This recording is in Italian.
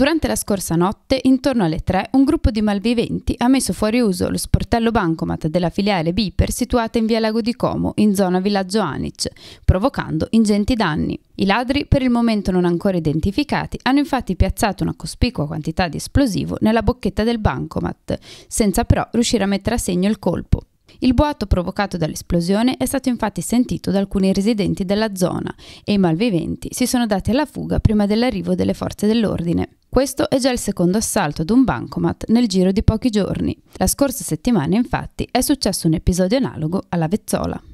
Durante la scorsa notte, intorno alle 3, un gruppo di malviventi ha messo fuori uso lo sportello bancomat della filiale Biper situata in via Lago di Como, in zona Villaggio Anic, provocando ingenti danni. I ladri, per il momento non ancora identificati, hanno infatti piazzato una cospicua quantità di esplosivo nella bocchetta del bancomat, senza però riuscire a mettere a segno il colpo. Il boato provocato dall'esplosione è stato infatti sentito da alcuni residenti della zona e i malviventi si sono dati alla fuga prima dell'arrivo delle forze dell'ordine. Questo è già il secondo assalto ad un bancomat nel giro di pochi giorni. La scorsa settimana infatti è successo un episodio analogo alla Vezzola.